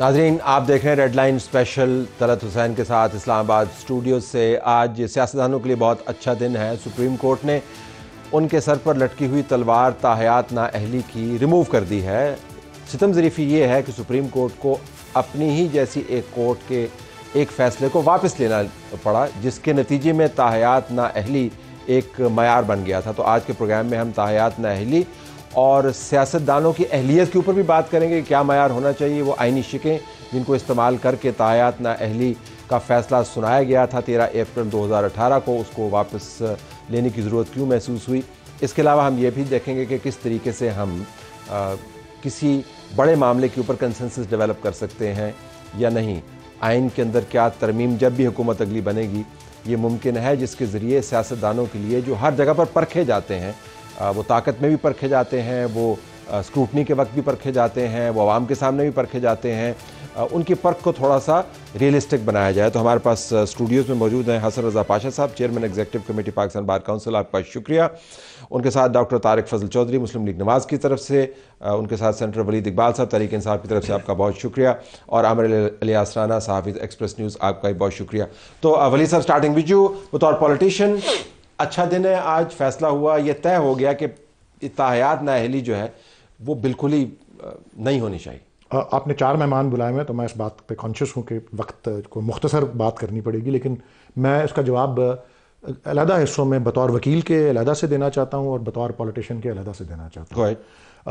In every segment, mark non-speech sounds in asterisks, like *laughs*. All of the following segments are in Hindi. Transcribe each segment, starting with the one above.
नाजरीन आप देख रहे हैं red line special Talat Hussain के साथ इस्लामाबाद स्टूडियो से आज सियासतदानों के लिए बहुत अच्छा दिन है सुप्रीम कोर्ट ने उनके सर पर लटकी हुई तलवार ताहयात अहली की रिमूव कर दी है सितम जरीफी ये है कि सुप्रीम कोर्ट को अपनी ही जैसी एक कोर्ट के एक फ़ैसले को वापस लेना पड़ा जिसके नतीजे में ताहयात अहली एक मैार बन गया था तो आज के प्रोग्राम में हम ताहयात अहली और सियासतदानों की अहलियत के ऊपर भी बात करेंगे क्या मैार होना चाहिए वो आइनी शिकें जिनको इस्तेमाल करके तायात ना अहली का फैसला सुनाया गया था तेरह अप्रैल 2018 को उसको वापस लेने की ज़रूरत क्यों महसूस हुई इसके अलावा हम ये भी देखेंगे कि किस तरीके से हम आ, किसी बड़े मामले के ऊपर कंसेंसस डेवलप कर सकते हैं या नहीं आइन के अंदर क्या तरमीम जब भी हुकूमत अगली बनेगी ये मुमकिन है जिसके ज़रिए सियासतदानों के लिए जो हर जगह पर परखे जाते हैं वो ताकत में भी परखे जाते हैं वो स्क्रूटनी के वक्त भी परखे जाते हैं वो आवाम के सामने भी परखे जाते हैं उनकी परख को थोड़ा सा रियलिस्टिक बनाया जाए तो हमारे पास स्टूडियोज़ में मौजूद हैं हसन रजा पाशा साहब chairman executive committee Pakistan bar council आपका शुक्रिया उनके साथ डॉक्टर तारिक फजल चौधरी मुस्लिम लीग नवाज़ की तरफ से उनके साथ सेंटर वलीद इकबाल साहब तरीक इंसाफ की तरफ से आपका बहुत शुक्रिया और आमिर अलियास राना एक्सप्रेस न्यूज़ आपका भी बहुत शुक्रिया तो वली साहब स्टार्टिंग विद यू बतौर पॉलिटिशियन अच्छा दिन है आज फैसला हुआ यह तय हो गया कि इताहयात नाहली जो है वो बिल्कुल ही नहीं होनी चाहिए आपने चार मेहमान बुलाए हैं तो मैं इस बात पे कॉन्शियस हूँ कि वक्त को मुख्तसर बात करनी पड़ेगी लेकिन मैं इसका जवाब अलहदा हिस्सों में बतौर वकील के अलहदा से देना चाहता हूँ और बतौर पॉलिटिशन के अलहदा से देना चाहता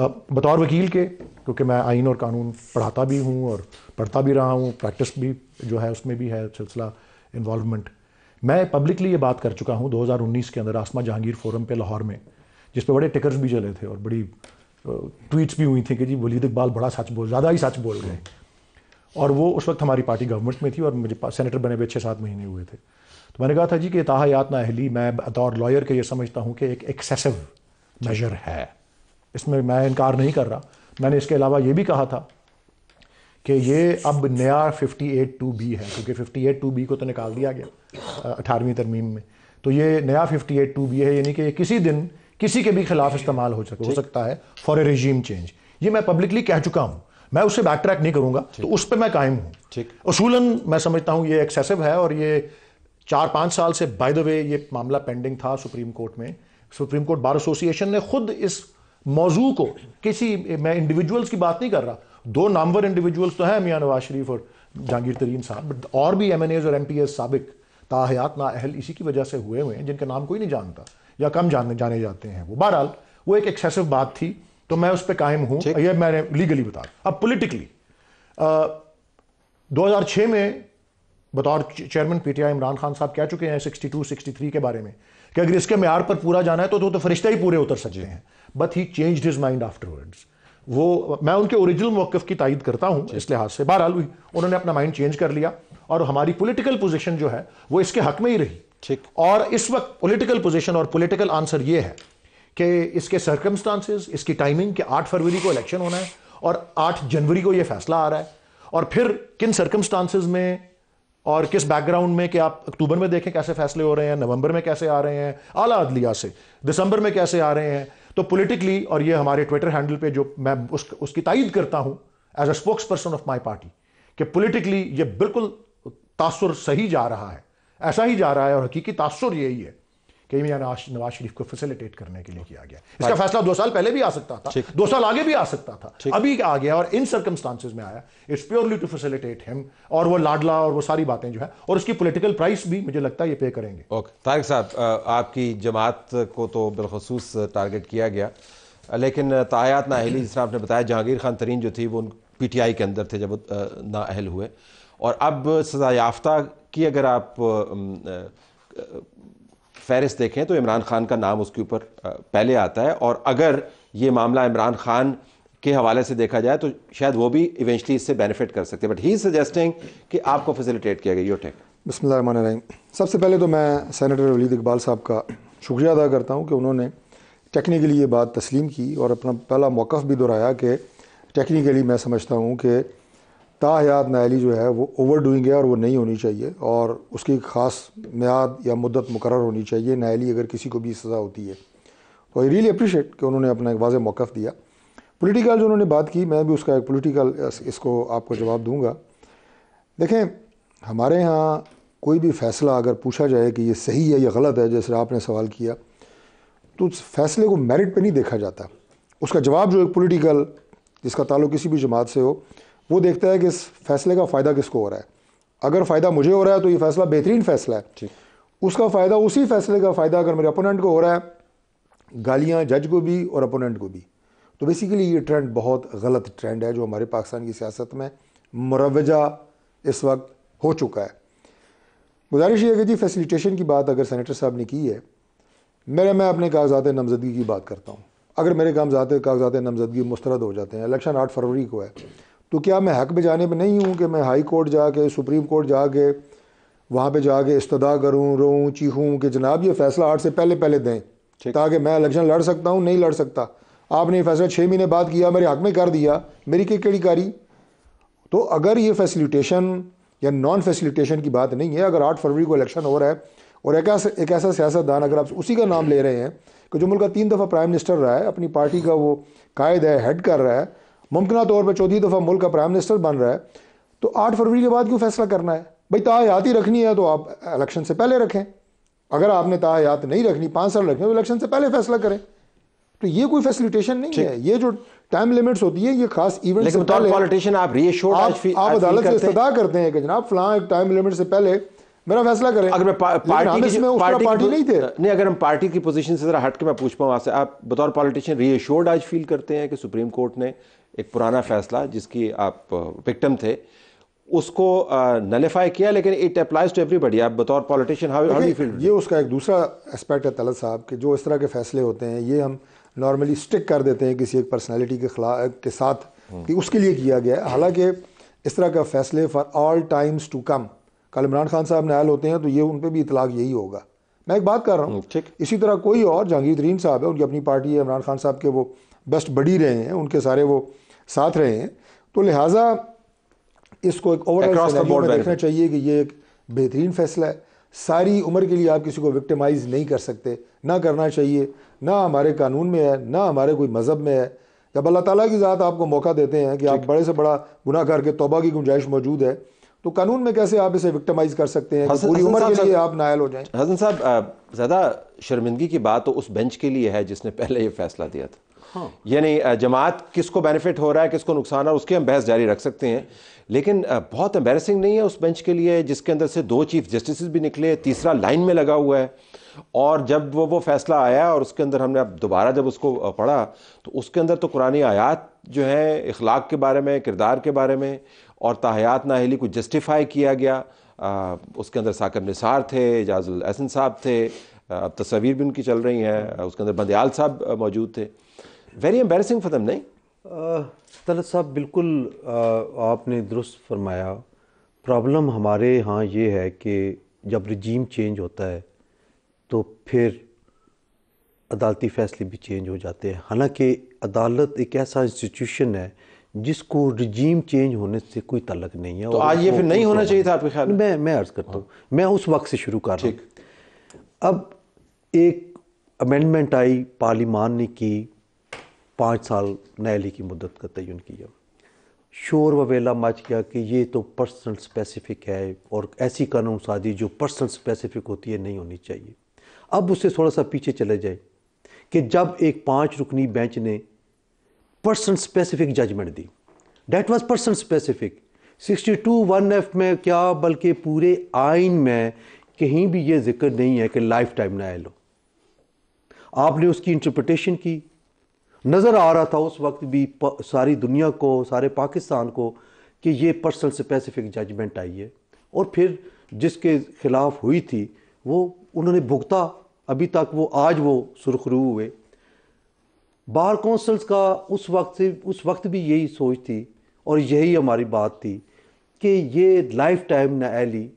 हूँ बतौर वकील के क्योंकि मैं आइन और कानून पढ़ाता भी हूँ और पढ़ता भी रहा हूँ प्रैक्टिस भी जो है उसमें भी है सिलसिला इन्वॉलमेंट मैं पब्लिकली ये बात कर चुका हूँ 2019 के अंदर आसमा जहांगीर फोरम पे लाहौर में जिस पर बड़े टिकर्स भी चले थे और बड़ी ट्वीट्स भी हुई थी कि जी वलीद इकबाल बड़ा सच बोल ज़्यादा ही सच बोल रहे हैं और वो उस वक्त हमारी पार्टी गवर्नमेंट में थी और मुझे सेनेटर बने हुए छः सात महीने हुए थे तो मैंने कहा था जी कि ताहायात अहली मैं बतौर लॉयर के ये समझता हूँ कि एक एक्सेसिव मेजर है इसमें मैं इनकार नहीं कर रहा मैंने इसके अलावा ये भी कहा था कि ये अब नया फिफ्टी एट टू बी है क्योंकि फिफ्टी एट टू बी को तो निकाल दिया गया अठारहवीं तरमीम में तो ये नया फिफ्टी एट टू बी है यानी कि ये किसी दिन किसी के भी खिलाफ इस्तेमाल हो सकता हो सकता है फॉर ए रेजीम चेंज ये मैं पब्लिकली कह चुका हूँ मैं उससे बैक ट्रैक नहीं करूंगा तो उस पर मैं कायम हूँ ठीक असूलन मैं समझता हूँ ये एक्सेसिव है और ये चार पाँच साल से बाय द वे ये मामला पेंडिंग था सुप्रीम कोर्ट में सुप्रीम कोर्ट बार एसोसिएशन ने खुद इस मौजू को किसी मैं इंडिविजुअल्स की बात नहीं कर रहा दो नामवर इंडिविजुअल्स तो हैं मियाँ नवाज शरीफ और जहांगीर तरीन साहब बट और भी एम एन एज और एम पी एस सबक ताहयात अहल इसी की वजह से हुए हुए हैं जिनका नाम कोई नहीं जानता या कम जाने जाने जाते हैं वो बहरहाल वो एक एक्सेसिव बात थी तो मैं उस पर कायम हूँ यह मैंने लीगली बता अब पोलिटिकली दो हज़ार छः में बतौर chairman P T I Imran Khan साहब कह चुके हैं सिक्सटी टू सिक्सटी थ्री के बारे में कि अगर इसके मैार पर पूरा जाना है तो तो, तो फरिश्ते ही पूरे उतर सकते हैं but he change his mind afterwards वो मैं उनके ओरिजिनल मौकफ़ की तायद करता हूँ इस लिहाज से बहरहाल हुई उन्होंने अपना माइंड चेंज कर लिया और हमारी पोलिटिकल पोजिशन जो है वो इसके हक में ही रही ठीक और इस वक्त पोलिटिकल पोजिशन और पोलिटिकल आंसर ये है कि इसके सर्कमस्टांसिस इसकी टाइमिंग के आठ फरवरी को इलेक्शन होना है और आठ जनवरी को ये फैसला आ रहा है और फिर किन सर्कमस्टांसिस में और किस बैकग्राउंड में कि आप अक्टूबर में देखें कैसे फैसले हो रहे हैं नवंबर में कैसे आ रहे हैं आला अदलिया से दिसंबर में कैसे आ रहे हैं तो पॉलिटिकली और ये हमारे ट्विटर हैंडल पे जो मैं उस, उसकी तायद करता हूं as a spokesperson of my party कि पॉलिटिकली ये बिल्कुल तासुर सही जा रहा है ऐसा ही जा रहा है और हकीकी तासुर यही है के मियाँ नवाज शरीफ को फैसिलिटेट करने के लिए किया गया इसका फैसला दो साल पहले भी आ सकता था दो साल आगे भी आ सकता था अभी आ गया और इन सर्कमस्टांसिस में आया it's purely to facilitate him और वो लाडला और वो सारी बातें जो है और उसकी पोलिटिकल प्राइस भी मुझे लगता है ये पे करेंगे ओके तारिक साहब आपकी जमात को तो बिलखसूस टारगेट किया गया लेकिन तायात ना जिस जिसने आपने बताया जहांगीर खान तरीन जो थी वो पी टी आई के अंदर थे जब ना अहल हुए और अब सजा याफ्ता की अगर आप फहरिस्त देखें तो इमरान खान का नाम उसके ऊपर पहले आता है और अगर ये मामला इमरान खान के हवाले से देखा जाए तो शायद वो भी इवेंचुअली इससे बेनिफिट कर सकते हैं बट ही सजेस्टिंग कि आपको फैसिलिटेट किया गया योर टेक बसमीम सबसे पहले तो मैं सैनिटर वलीद इकबाल साहब का शुक्रिया अदा करता हूँ कि उन्होंने टेक्निकली ये बात तस्लीम की और अपना पहला मौक़ भी दोहराया कि टेक्निकली मैं समझता हूँ कि ता हयात नायली जो है वो ओवर डूइंग है और वो नहीं होनी चाहिए और उसकी ख़ास म्याद या मुद्दत मुकर होनी चाहिए नायली अगर किसी को भी सज़ा होती है तो आई रियली अप्रिशिएट कि उन्होंने अपना एक वाज मौक़ दिया पोलिटिकल जो उन्होंने बात की मैं भी उसका एक पोलिटिकल इसको आपको जवाब दूँगा देखें हमारे यहाँ कोई भी फ़ैसला अगर पूछा जाए कि ये सही है या गलत है जैसे आपने सवाल किया तो उस फैसले को मेरिट पे नहीं देखा जाता उसका जवाब जो एक पॉलिटिकल जिसका ताल्लुक किसी भी जमात से हो वो देखता है कि इस फैसले का फ़ायदा किसको हो रहा है अगर फ़ायदा मुझे हो रहा है तो ये फैसला बेहतरीन फैसला है उसका फ़ायदा उसी फैसले का फ़ायदा अगर मेरे अपोनेंट को हो रहा है गालियाँ जज को भी और अपोनेंट को भी तो बेसिकली ये ट्रेंड बहुत गलत ट्रेंड है जो हमारे पाकिस्तान की सियासत में मुरवजा इस वक्त हो चुका है गुजारिश ये है कि जी फैसिलिटेशन की बात अगर सेनेटर साहब ने की है मेरे मैं अपने कागजात नामजदगी की बात करता हूँ अगर मेरे कागजात कागजात नामजदगी मुस्तरद हो जाते हैं इलेक्शन आठ फरवरी को है तो क्या मैं हक में जाने में नहीं हूँ कि मैं हाई कोर्ट जाके सुप्रीम कोर्ट जाके वहाँ पे जाके इस्तदा करूँ रोऊँ चीखूँ कि जनाब ये फैसला आठ से पहले पहले दें ताकि मैं इलेक्शन लड़ सकता हूँ नहीं लड़ सकता आपने ये फैसला छः महीने बाद किया मेरे हक में कर दिया मेरी क्या केड़ी कारी तो अगर ये फैसिलिटेशन या नॉन फैसिलिटेशन की बात नहीं है अगर आठ फरवरी को इलेक्शन हो रहा है और एक ऐसा एक ऐसा सियासतदान अगर आप उसी का नाम ले रहे हैं कि जो मुल्क का तीन दफ़ा प्राइम मिनिस्टर रहा है अपनी पार्टी का वो कायद है हेड कर रहा है मुमकिन तौर पर चौथी दफ़ा मुल्क का प्राइम मिनिस्टर बन रहा है तो आठ फरवरी के बाद क्यों फैसला करना है भाई तायात ही रखनी है तो आप इलेक्शन से पहले रखें अगर आपने तायात नहीं रखनी पाँच साल रखें तो इलेक्शन से पहले फैसला करें तो ये कोई फैसिलिटेशन नहीं है ये जो टाइम लिमिट्स होती है ये खास इवेंट लेकिन पॉलिटिशियन आप रिएश्योर आप, आप अदालत से इस्तदा करते हैं कि जनाब फलां एक टाइम लिमिट से पहले मेरा फैसला करें अगर मैं पार्टी की पार्टी, पार्टी, पार्टी नहीं थे नहीं अगर हम पार्टी की पोजीशन से जरा हट के मैं पूछ पाऊँ आपसे आप बतौर पॉलिटिशियन रीएश्योर्ड आज फील करते हैं कि सुप्रीम कोर्ट ने एक पुराना फैसला जिसकी आप विक्टम थे उसको नलिफाई किया लेकिन इट अप्लाइज टू एवरीबडी आप बतौर पॉलिटिशियन हाउ हाउ फील ये उसका एक दूसरा एस्पेक्ट है तलत साहब कि जो इस तरह के फैसले होते हैं ये हम नॉर्मली स्टिक कर देते हैं किसी एक पर्सनैलिटी के खिलाफ के साथ हम्म। कि उसके लिए किया गया है हालांकि इस तरह का फैसले for all times to come कल इमरान खान साहब नायल होते हैं तो ये उन पर भी इतलाक यही होगा मैं एक बात कर रहा हूँ हम्म, ठीक इसी तरह कोई और जहांगीर तरीन साहब है उनकी अपनी पार्टी है इमरान खान साहब के वो बेस्ट बड़ी रहे हैं उनके सारे वो साथ रहे हैं तो लिहाजा इसको एक ओवर देखना चाहिए कि ये एक बेहतरीन फैसला है सारी उम्र के लिए आप किसी को विक्टिमाइज नहीं कर सकते ना करना चाहिए ना हमारे कानून में है ना हमारे कोई मज़हब में है जब अल्लाह ताला की ज़ात आपको मौका देते हैं कि आप बड़े से बड़ा गुनाह करके तोबा की गुंजाइश मौजूद है तो कानून में कैसे आप इसे विक्टमाइज कर सकते हैं पूरी उम्र के लिए आप नायल हो जाए हसन साहब ज़्यादा शर्मिंदगी की बात तो उस बेंच के लिए है जिसने पहले ये फैसला दिया था हाँ। यानी जमात किसको बेनिफिट हो रहा है किसको नुकसान है उसकी हम बहस जारी रख सकते हैं लेकिन बहुत एम्बेसिंग नहीं है उस बेंच के लिए जिसके अंदर से दो चीफ जस्टिस भी निकले तीसरा लाइन में लगा हुआ है और जब वो वो फैसला आया और उसके अंदर हमने अब दोबारा जब उसको पढ़ा तो उसके अंदर तो कुरानी आयात जो है इखलाक के बारे में किरदार के बारे में और ताहयात नाहली को जस्टिफाई किया गया आ, उसके अंदर साकब निसार थे एजाजुल एहसन साहब थे अब तस्वीर भी उनकी चल रही हैं उसके अंदर बंदयाल साहब मौजूद थे वेरी एम्बेसिंग फतम नहीं तलत साहब बिल्कुल आ, आपने दुरुस्त फरमाया प्रॉब्लम हमारे यहाँ ये है कि जब रजीम चेंज होता है तो फिर अदालती फ़ैसले भी चेंज हो जाते हैं हालांकि अदालत एक ऐसा इंस्टीट्यूशन है जिसको रिजीम चेंज होने से कोई तलक नहीं है तो आज ये फिर नहीं होना चाहिए था आपके ख्याल मैं मैं अर्ज़ करता हूँ हाँ। मैं उस वक्त से शुरू कर रहा अब एक अमेंडमेंट आई पार्लीमान ने की पाँच साल न्यायालय की मदद का तयन किया शोर ववेला मच गया कि ये तो पर्सनल स्पेसिफिक है और ऐसी कानून साजी जो पर्सनल स्पेसिफिक होती है नहीं होनी चाहिए अब उससे थोड़ा सा पीछे चले जाए कि जब एक पाँच रुकनी बेंच ने पर्सन स्पेसिफिक जजमेंट दी that was person specific sixty two one F में क्या बल्कि पूरे आइन में कहीं भी ये जिक्र नहीं है कि लाइफ टाइम ना लो आपने उसकी इंटरप्रटेशन की नज़र आ रहा था उस वक्त भी सारी दुनिया को सारे पाकिस्तान को कि ये पर्सनल स्पेसिफिक जजमेंट आई है और फिर जिसके ख़िलाफ़ हुई थी वो उन्होंने भुगता अभी तक वो आज वो सुरखरू हुए बार कौंसल्स का उस वक्त से उस वक्त भी यही सोच थी और यही हमारी बात थी कि ये लाइफ टाइम नाअली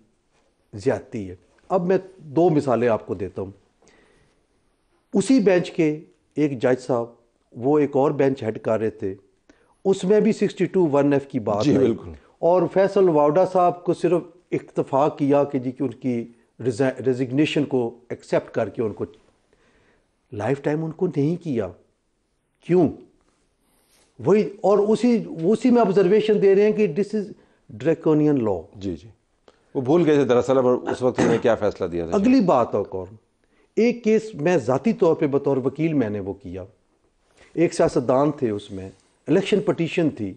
ज़्यादती है अब मैं दो मिसालें आपको देता हूँ उसी बेंच के एक जज साहब वो एक और बेंच हेड कर रहे थे उसमें भी सिक्सटी टू वन एफ की बात है और फैसल वावडा साहब को सिर्फ इतफा किया कि जी कि उनकी रेजिग्नेशन को एक्सेप्ट करके उनको लाइफ टाइम उनको नहीं किया क्यों वही और उसी उसी में ऑब्जर्वेशन दे रहे हैं कि दिस इज ड्रैकोनियन लॉ जी जी वो भूल गए थे दरअसल अब उस वक्त उन्होंने क्या फैसला दिया था अगली बात और कौन एक केस मैं ज़ाती तौर पे बतौर वकील मैंने वो किया एक सियासतदान थे उसमें इलेक्शन पटिशन थी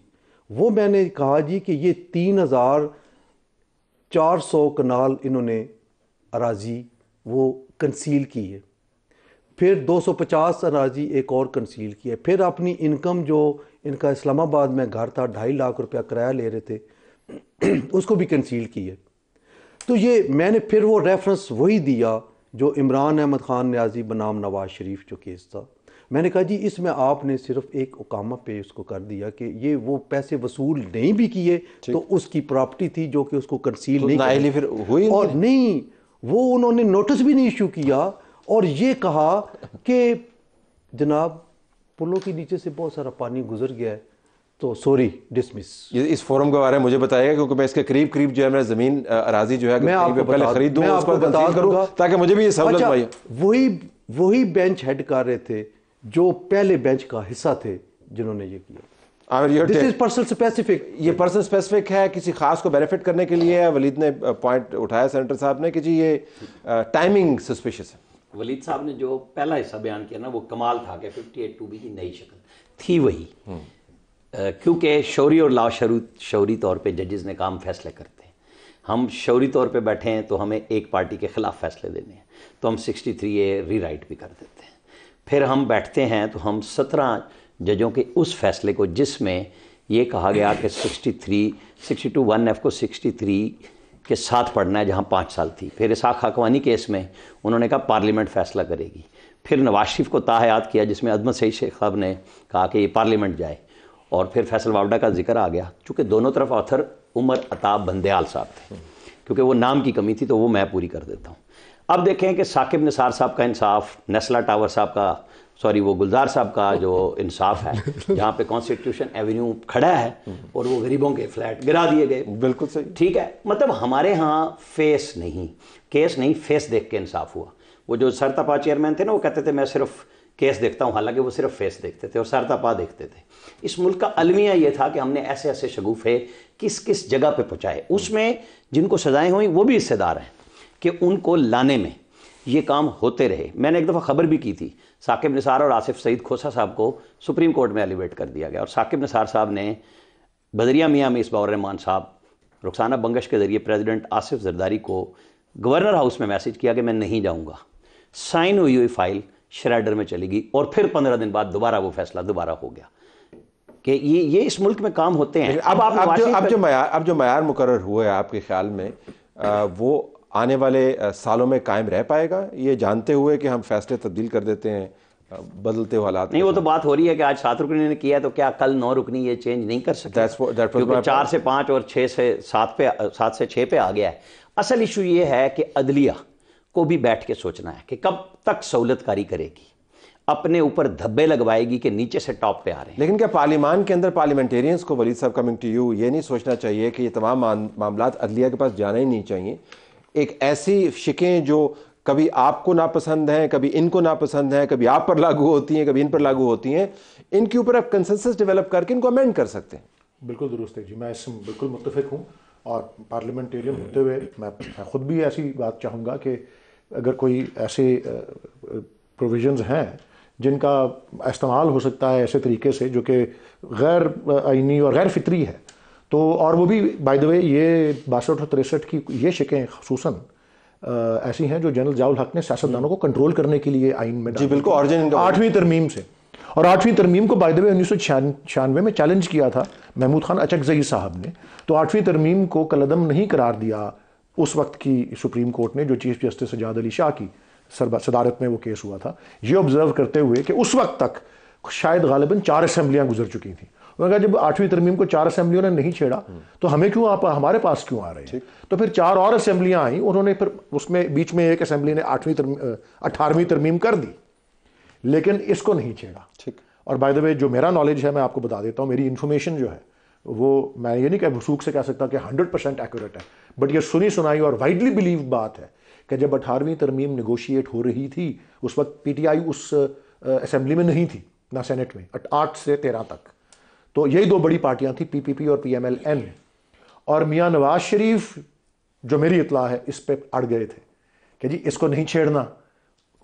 वो मैंने कहा जी कि ये तीन हज़ार चार सौ कनाल इन्होंने अराजी वो कंसील की है फिर 250 अराजी एक और कंसील किया फिर अपनी इनकम जो इनका इस्लामाबाद में घर था ढाई लाख रुपया किराया ले रहे थे *clears throat* उसको भी कंसील किए तो ये मैंने फिर वो रेफरेंस वही दिया जो इमरान अहमद ख़ान न्याजी बनाम नवाज शरीफ जो केस था मैंने कहा जी इसमें आपने सिर्फ एक उकामा पे उसको कर दिया कि ये वो पैसे वसूल नहीं भी किए तो उसकी प्रॉपर्टी थी जो कि उसको कंसील तो नहीं फिर हुई और नहीं वो उन्होंने नोटिस भी नहीं इशू किया और ये कहा कि जनाब पुलों के नीचे से बहुत सारा पानी गुजर गया है तो सॉरी डिसमिस ये इस फोरम के बारे में मुझे बताएगा क्योंकि मैं इसके करीब करीब जो है मेरा जमीन अराजी जो है मैं आपको पहले खरीद दूं उसको बता करूं ताकि मुझे भी ये समझ अच्छा, वही वही बेंच हेड कर रहे थे जो पहले बेंच का हिस्सा थे जिन्होंने ये किया स्पेसिफिक ये स्पेसिफिक है किसी खास को बेनिफिट करने के लिए वलीद ने पॉइंट उठाया सेंटर साहब ने कि जी ये टाइमिंग सस्पिशियस है वलीद साहब ने जो पहला हिस्सा बयान किया ना वो कमाल था कि फिफ्टी एट टू बी की नई शक्ल थी वही हम्म। क्योंकि शौरी और लाशरू शौरी तौर पे जजेस ने काम फैसले करते हैं हम शौरी तौर पे बैठे हैं तो हमें एक पार्टी के ख़िलाफ़ फैसले देने हैं तो हम सिक्सटी थ्री ए रीराइट भी कर देते हैं फिर हम बैठते हैं तो हम सत्रह जजों के उस फैसले को जिसमें ये कहा गया कि sixty three sixty two one F को सिक्सटी थ्री के साथ पढ़ना है जहाँ पाँच साल थी फिर इसाक खाकवानी केस में उन्होंने कहा पार्लियामेंट फैसला करेगी फिर नवाज शरीफ को ताहयात किया जिसमें अदमत सईद शेख साहब ने कहा कि ये पार्लियामेंट जाए और फिर फैसल वावडा का जिक्र आ गया चूँकि दोनों तरफ ऑथर उमर अताब बंदयाल साहब थे क्योंकि वो नाम की कमी थी तो वो मैं पूरी कर देता हूँ अब देखें कि साकिब निसार साहब का इंसाफ नेस्ला टावर साहब का सॉरी वो गुलजार साहब का जो इंसाफ है *laughs* जहाँ पे कॉन्स्टिट्यूशन एवेन्यू खड़ा है और वो गरीबों के फ्लैट गिरा दिए गए बिल्कुल सही ठीक है मतलब हमारे यहाँ फेस नहीं केस नहीं फेस देख के इंसाफ हुआ वो जो सरतापा चेयरमैन थे ना वो कहते थे मैं सिर्फ केस देखता हूँ हालांकि वो सिर्फ फेस देखते थे और सरतापा देखते थे इस मुल्क का अलमिया ये था कि हमने ऐसे ऐसे शगुफे किस किस जगह पर पहुँचाए उसमें जिनको सजाएं हुई वो भी हिस्सेदार हैं कि उनको लाने में ये काम होते रहे मैंने एक दफ़ा खबर भी की थी साकिब निसार और आसिफ सईद खोसा साहब को सुप्रीम कोर्ट में एलिवेट कर दिया गया और साकिब निसार साहब ने बदरिया मियाँ में इसबाउर रहमान साहब रुखसाना बंगश के ज़रिए प्रेसिडेंट आसिफ जरदारी को गवर्नर हाउस में मैसेज किया कि मैं नहीं जाऊँगा साइन हुई हुई फाइल श्रेडर में चली गई और फिर पंद्रह दिन बाद दोबारा वो फैसला दोबारा हो गया कि ये ये इस मुल्क में काम होते हैं अब आप अब जो अब जो मैार अब जो मैार मुकर है आपके ख्याल में आ, वो आने वाले सालों में कायम रह पाएगा ये जानते हुए कि हम फैसले तब्दील कर देते हैं बदलते हुए हालात नहीं वो तो बात हो रही है कि आज सात रुकनी ने किया तो क्या कल नौ रुकनी ये चेंज नहीं कर सकते चार से पाँच और छः से सात पे सात से छः पे आ गया है असल इशू ये है कि अदलिया को भी बैठ के सोचना है कि कब तक सहूलतकारी करेगी अपने ऊपर धब्बे लगवाएगी कि नीचे से टॉप पे आ रहे हैं लेकिन क्या पार्लिमान के अंदर पार्लियामेंटेरियंस को वलीद साहब कमिंग टू यू ये नहीं सोचना चाहिए कि ये तमाम मामला अदलिया के पास जाना ही नहीं चाहिए एक ऐसी शिकें जो कभी आपको नापसंद हैं कभी इनको नापसंद हैं कभी आप पर लागू होती हैं कभी इन पर लागू होती हैं इनके ऊपर आप कंसेंसस डेवलप करके इनको अमेंड कर सकते हैं बिल्कुल दुरुस्त है जी मैं इसमें बिल्कुल मुतफिक हूँ और पार्लियामेंटेरियन होते हुए मैं, खुद भी ऐसी बात चाहूँगा कि अगर कोई ऐसे प्रोविजंस हैं जिनका इस्तेमाल हो सकता है ऐसे तरीके से जो कि गैर आइनी और गैर फितरी है तो और वो भी बाय द वे ये बासठ और तिरसठ की ये शिकें खूस ऐसी हैं जो जनरल जाउल हक ने सियासतदानों को कंट्रोल करने के लिए आइन में जी बिल्कुल ऑरिजिन आठवीं तरमीम से और आठवीं तरमीम को बाय द वे उन्नीस सौ छियानवे में चैलेंज किया था महमूद खान अचकजई साहब ने तो आठवीं तरमीम को कलदम नहीं करार दिया उस वक्त की सुप्रीम कोर्ट ने जो चीफ जस्टिस सजाद अली शाह की सदारत में वो केस हुआ था ये ऑब्जर्व करते हुए कि उस वक्त तक शायद गालिबा चार असम्बलियाँ गुजर चुकी थी उन्होंने कहा जब आठवीं तरमीम को चार असेंबलियों ने नहीं छेड़ा हम्म। तो हमें क्यों आप हमारे पास क्यों आ रहे हैं तो फिर चार और असेंबलियां आई उन्होंने फिर उसमें बीच में एक असेंबली ने आठवीं अठारहवीं तरमीम कर दी लेकिन इसको नहीं छेड़ा ठीक और बाय द वे जो मेरा नॉलेज है मैं आपको बता देता हूँ मेरी इन्फॉर्मेशन जो है वो मैं ये नहीं कह वसूख से कह सकता कि हंड्रेड परसेंट एक्यूरेट है बट ये सुनी सुनाई और वाइडली बिलीव बात है कि जब अठारहवीं तरमीम निगोशिएट हो रही थी उस वक्त पीटीआई उस असेंबली में नहीं थी ना सेनेट में आठ से तेरह तक तो यही दो बड़ी पार्टियां थी पीपीपी और पीएमएलएन और मियां नवाज शरीफ जो मेरी इतला है इस पर अड़ गए थे कि जी इसको नहीं छेड़ना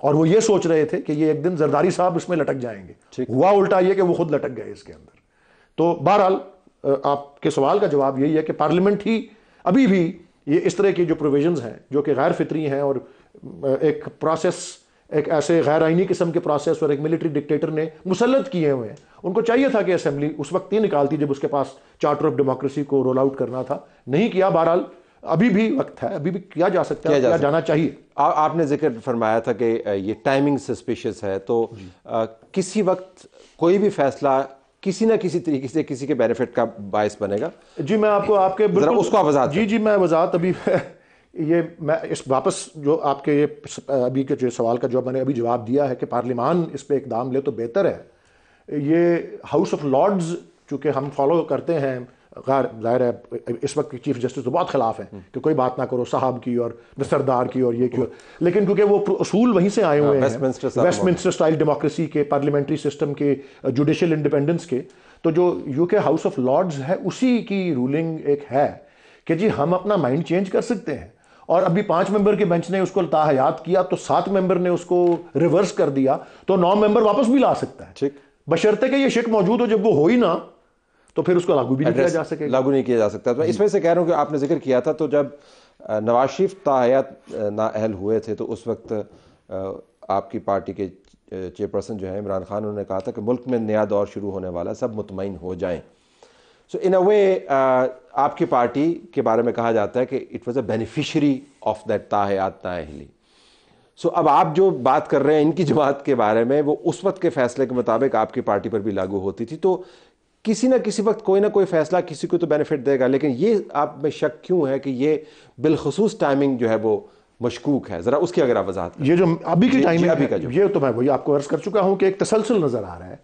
और वो ये सोच रहे थे कि ये एक दिन जरदारी साहब इसमें लटक जाएंगे हुआ उल्टा ये कि वो खुद लटक गए इसके अंदर तो बहरहाल आपके सवाल का जवाब यही है कि पार्लियामेंट ही अभी भी ये इस तरह की जो प्रोविजंस हैं जो कि गैर फितरी हैं और एक प्रोसेस एक ऐसे गैर आइनी किस्म के प्रोसेस और एक मिलिट्री डिक्टेटर ने मुसलत किए हुए हैं उनको चाहिए था कि असेंबली उस वक्त ही निकालती जब उसके पास चार्टर ऑफ डेमोक्रेसी को रोल आउट करना था नहीं किया बहरहाल अभी भी वक्त है अभी भी किया जा सकता है किया जा जाना चाहिए आ, आपने जिक्र फरमाया था कि ये टाइमिंग सस्पिशियस है तो आ, किसी वक्त कोई भी फैसला किसी ना किसी तरीके से किसी के बेनिफिट का बायस बनेगा जी मैं आपको आपके उसको आप जी जी मैं वजात अभी ये मैं इस वापस जो आपके ये अभी के जो सवाल का जो मैंने अभी जवाब दिया है कि पार्लियामान इस पर इकदाम ले तो बेहतर है ये हाउस ऑफ लॉर्ड्स चूँकि हम फॉलो करते हैं गैर जाहिर है इस वक्त के चीफ जस्टिस तो बहुत खिलाफ हैं कि कोई बात ना करो साहब की और दस्तरदार की और ये की और लेकिन क्योंकि वो असूल वहीं से आए हाँ, हुए हैं वेस्टमिंस्टर स्टाइल डेमोक्रेसी के पार्लियामेंट्री सिस्टम के जुडिशल इंडिपेंडेंस के तो जो यूके हाउस ऑफ लॉर्ड्स है उसी की रूलिंग एक है कि जी हम अपना माइंड चेंज कर सकते हैं और अभी पांच मेंबर के बेंच ने उसको ताहयात किया तो सात मेंबर ने उसको रिवर्स कर दिया तो नौ मेंबर वापस भी ला सकता है ठीक बशर्ते कि ये शिक मौजूद हो जब वो हो ही ना तो फिर उसको लागू भी नहीं किया जा सके लागू नहीं किया जा सकता तो इसमें से कह रहा हूं कि आपने जिक्र किया था तो जब नवाज शरीफ ताहयात अहल हुए थे तो उस वक्त आपकी पार्टी के चेयरपर्सन जो है इमरान खान उन्होंने कहा था कि मुल्क में नया दौर शुरू होने वाला सब मुतमिन हो जाएं सो इन अ वे आपकी पार्टी के बारे में कहा जाता है कि it was a beneficiary of that ताहयात ताहली सो अब आप जो बात कर रहे हैं इनकी जमात के बारे में वो उस वक्त के फैसले के मुताबिक आपकी पार्टी पर भी लागू होती थी तो किसी ना किसी वक्त कोई ना कोई फैसला किसी को तो बेनिफिट देगा लेकिन ये आप में शक क्यों है कि ये बिलखसूस टाइमिंग जो है वो मशकूक है ज़रा उसकी अगर आप वजाहत ये जो अभी की टाइमिंग अभी का जो ये तो मैं वही आपको अर्ज़ कर चुका हूँ कि एक तसलसल नज़र आ रहा है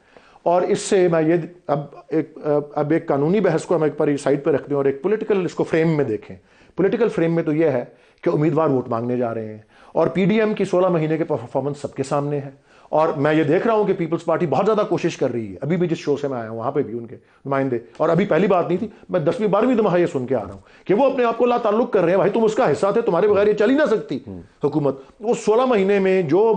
और इससे मैं ये अब एक अब एक कानूनी बहस को हम एक पर साइड पर रख दें और एक पॉलिटिकल इसको फ्रेम में देखें पॉलिटिकल फ्रेम में तो ये है कि उम्मीदवार वोट मांगने जा रहे हैं और पीडीएम की 16 महीने के परफॉर्मेंस सबके सामने है और मैं ये देख रहा हूँ कि पीपल्स पार्टी बहुत ज़्यादा कोशिश कर रही है अभी भी जिस शो से मैं आया हूँ वहाँ पर भी उनके नुमाइंदे और अभी पहली बात नहीं थी मैं दसवीं बारहवीं दफा ये सुन के आ रहा हूँ कि वो अपने आप को ला ताल्लुक कर रहे हैं भाई तुम उसका हिस्सा थे तुम्हारे बगैर ये चल ही ना सकती हम्म। हुकूमत वो सोलह महीने में जो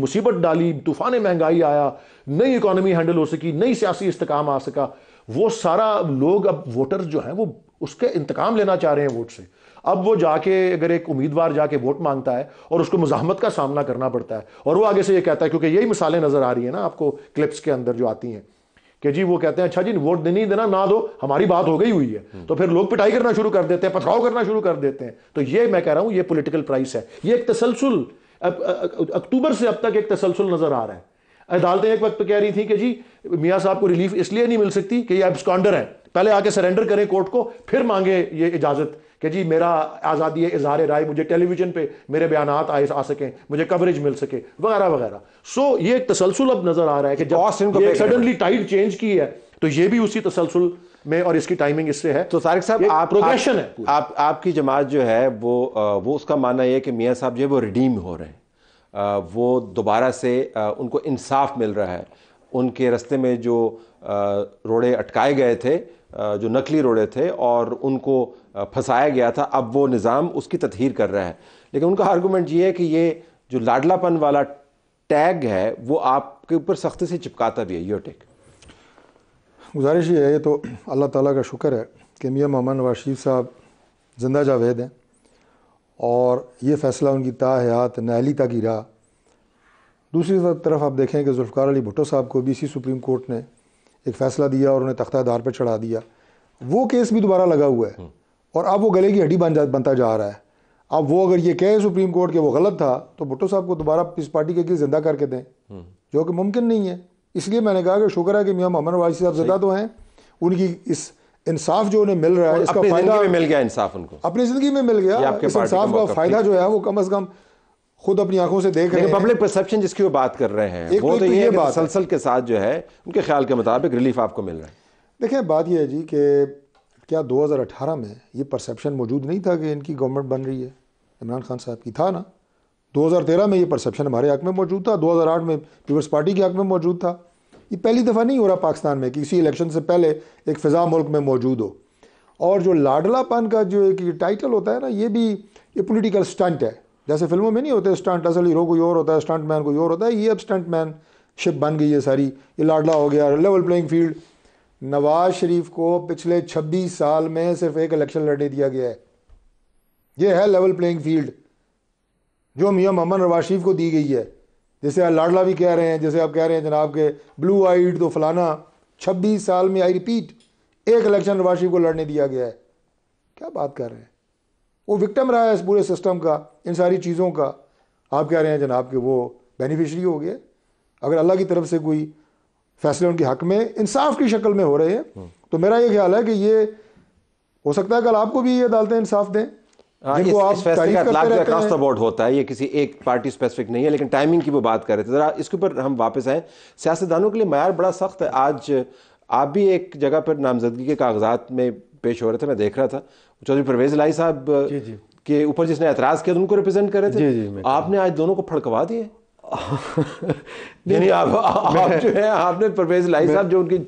मुसीबत डाली तूफान महंगाई आया नई इकोनॉमी हैंडल हो सकी नई सियासी इस्तेकाम आ सका वो सारा लोग अब वोटर जो हैं वो उसके इंतकाम लेना चाह रहे हैं वोट से अब वो जाके अगर एक उम्मीदवार जाके वोट मांगता है और उसको मजामत का सामना करना पड़ता है और वो आगे से ये कहता है क्योंकि यही मिसालें नज़र आ रही है ना आपको क्लिप्स के अंदर जो आती हैं कि जी वो कहते हैं अच्छा जी वोट नहीं देना ना दो हमारी बात हो गई हुई है हम्म। तो फिर लोग पिटाई करना शुरू कर देते हैं पथराव करना शुरू कर देते हैं तो ये मैं कह रहा हूं ये पोलिटिकल प्राइस है ये एक तसलसल अक्टूबर से अब तक एक तसलसल नज़र आ रहा है अदालतें एक वक्त कह रही थी कि जी मियाँ साहब को रिलीफ इसलिए नहीं मिल सकती कि ये एब्सकॉन्डर है पहले आके सरेंडर करें कोर्ट को फिर मांगे ये इजाज़त कि जी मेरा आज़ादी इजहार राय मुझे टेलीविज़न पे मेरे बयान आए आ सकें मुझे कवरेज मिल सके वगैरह वगैरह सो ये एक तसलसल अब नज़र आ रहा है कि जब सडनली टाइट चेंज की है तो ये भी उसी तसलसल में और इसकी टाइमिंग इससे है तो तारिक साहब आप प्रोग्रेशन है आप आपकी जमात जो है वो वो उसका मानना यह है कि मियाँ साहब जो है वो रिडीम हो रहे हैं वो दोबारा से उनको इंसाफ मिल रहा है उनके रस्ते में जो रोड़े अटकाए गए थे जो नकली रोड़े थे और उनको फंसाया गया था अब वो निज़ाम उसकी ततहीर कर रहा है लेकिन उनका आर्गूमेंट ये है कि ये जो लाडलापन वाला टैग है वो आपके ऊपर सख्ती से चिपकाता भी है योर टेक गुजारिश ये है ये तो अल्लाह ताला का शुक्र है कि मियाँ मोहम्मद नवाज साहब जिंदा जावेद हैं और ये फ़ैसला उनकी ता हयात तक ही रहा दूसरी तरफ आप देखें कि जुल्फ़ार अली भुट्टो साहब को बी सी सुप्रीम कोर्ट ने एक फ़ैसला दिया और उन्हें तख्ता दार पर चढ़ा दिया वो केस भी दोबारा लगा हुआ है और अब वो गले की हड्डी बन जा बनता जा रहा है अब वो अगर ये कहे सुप्रीम कोर्ट के वो गलत था तो भुट्टो साहब को दोबारा इस पार्टी के केस जिंदा करके दें जो कि मुमकिन नहीं है इसलिए मैंने कहा कि शुक्र है कि मियाँ मोहम्मद वाजी साहब जिंदा तो हैं उनकी इस इंसाफ जो उन्हें मिल रहा है इसका फायदा में मिल गया इंसाफ उनको अपनी जिंदगी में मिल गया आपके इस इंसाफ का फायदा जो है वो कम अज कम खुद अपनी आंखों से देख रहे हैं पब्लिक परसेप्शन जिसकी वो बात कर रहे हैं वो तो, तो, तो ये बात सलसल के साथ जो है उनके ख्याल के मुताबिक रिलीफ आपको मिल रहा है देखिए बात यह है जी कि क्या 2018 में ये परसेप्शन मौजूद नहीं था कि इनकी गवर्नमेंट बन रही है इमरान खान साहब की था ना 2013 में ये परसेप्शन हमारे हक में मौजूद था 2008 में पीपल्स पार्टी के हक में मौजूद था ये पहली दफ़ा नहीं हो रहा पाकिस्तान में किसी इलेक्शन से पहले एक फ़िज़ा मुल्क में मौजूद हो और जो लाडलापन का जो एक टाइटल होता है ना ये भी ये पोलिटिकल स्टंट है जैसे फिल्मों में नहीं होते स्टंट असल हीरो कोई और होता है स्टंट मैन कोई और होता है ये अब स्टंट मैन शिप बन गई है सारी ये लाडला हो गया level playing field Nawaz Sharif को पिछले 26 साल में सिर्फ एक इलेक्शन लड़ने दिया गया है ये है लेवल प्लेइंग फील्ड जो मियाँ मोहम्मद नवाज शरीफ को दी गई है जैसे आप लाडला भी कह रहे हैं जैसे आप कह रहे हैं जनाब के ब्लू आइड तो फलाना छब्बीस साल में आई रिपीट एक इलेक्शन नवाज को लड़ने दिया गया है क्या बात कर रहे हैं वो विक्टम रहा है इस पूरे सिस्टम का इन सारी चीज़ों का आप कह रहे हैं जनाब के वो बेनिफिशरी हो गए अगर अल्लाह की तरफ से कोई फैसले उनके हक में इंसाफ की शक्ल में हो रहे हैं तो मेरा ये ख्याल है कि ये हो सकता है कल आपको भी ये अदालतें इंसाफ दें हाँ, देखो इस, इस फैसले का अक्रॉस द बोर्ड होता है ये किसी एक पार्टी स्पेसिफिक नहीं है लेकिन टाइमिंग की वो बात कर रहे थे ज़रा इसके ऊपर हम वापस सियासतदानों के लिए मैार बड़ा सख्त है आज आप भी एक जगह पर नामजदगी के कागजात में पेश हो रहे थे मैं देख रहा था चौधरी परवेज लाई साहब के ऊपर जिसने एतराज़ किया उनको रिप्रेजेंट कर रहे थे जी जी आपने आज दोनों को फड़कवा दिए *laughs* आप, आप जो है आपने परवेज लाई साहब जो उनकी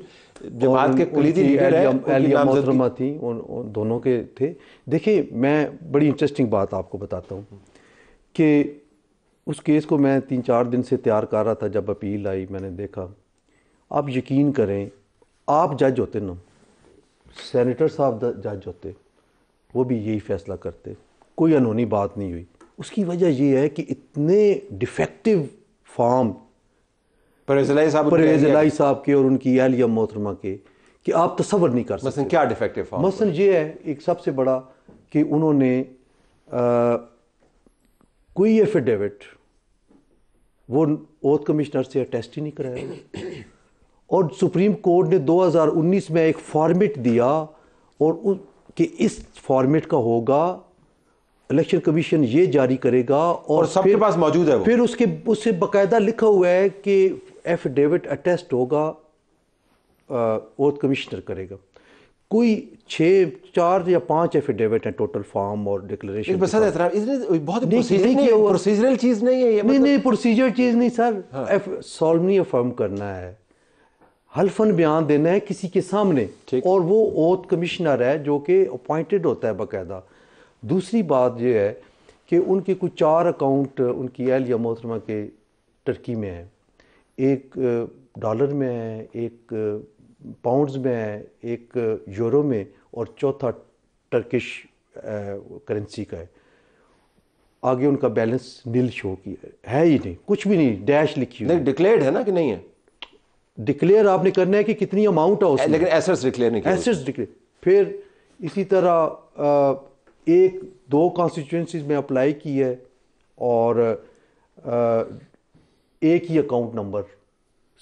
जमात के कुलीदी लीडर हैं नामजदगी थी उन दोनों के थे देखिए मैं बड़ी इंटरेस्टिंग बात आपको बताता हूँ कि उस केस को मैं तीन चार दिन से तैयार कर रहा था जब अपील आई मैंने देखा आप यकीन करें आप जज होते ना सेनेटर साहब जज होते वो भी यही फैसला करते कोई अनहोनी बात नहीं हुई उसकी वजह यह है कि इतने डिफेक्टिव फॉर्म परेजलाई साहब परेजलाई साहब के और उनकी एहलिया मोहतरमा के कि आप तस्वर तो नहीं कर सकते क्या डिफेक्टिव फॉर्म मसल ये है एक सबसे बड़ा कि उन्होंने कोई एफिडेविट वो ओथ कमिश्नर से अटेस्ट ही नहीं कराया और सुप्रीम कोर्ट ने 2019 में एक फॉर्मेट दिया और उ, कि इस फॉर्मेट का होगा इलेक्शन कमीशन ये जारी करेगा और, और सबके पास मौजूद है वो। फिर उसके उससे बकायदा लिखा हुआ है कि एफिडेविट अटेस्ट होगा ओथ कमिश्नर करेगा कोई छः चार या पांच एफिडेविट हैं टोटल फॉर्म और डिक्लेरेशन बहुत प्रोसीजरल चीज़ नहीं है ये नहीं मतलब... नहीं प्रोसीजर चीज़ नहीं सर हाँ। सॉल्व नहीं अफर्म करना है हल्फन बयान देना है किसी के सामने और वो ओथ कमिश्नर है जो कि अपॉइंटेड होता है बाकायदा दूसरी बात यह है कि उनके कुछ चार अकाउंट उनकी या मोहतरमा के टर्की में है एक डॉलर में है एक पाउंड्स में है एक यूरो में और चौथा टर्किश करेंसी का है आगे उनका बैलेंस नील शो किया है ही नहीं कुछ भी नहीं डैश लिखी हुई डिक्लेयर्ड है ना कि नहीं है डिक्लेयर आपने करना है कि कितनी अमाउंट है उसमें लेकिन एसेट्स डिक्लेयर नहीं एसेट्स डिक्लेयर फिर इसी तरह एक दो कॉन्स्टिट्यूएंसीज में अप्लाई की है और एक ही अकाउंट नंबर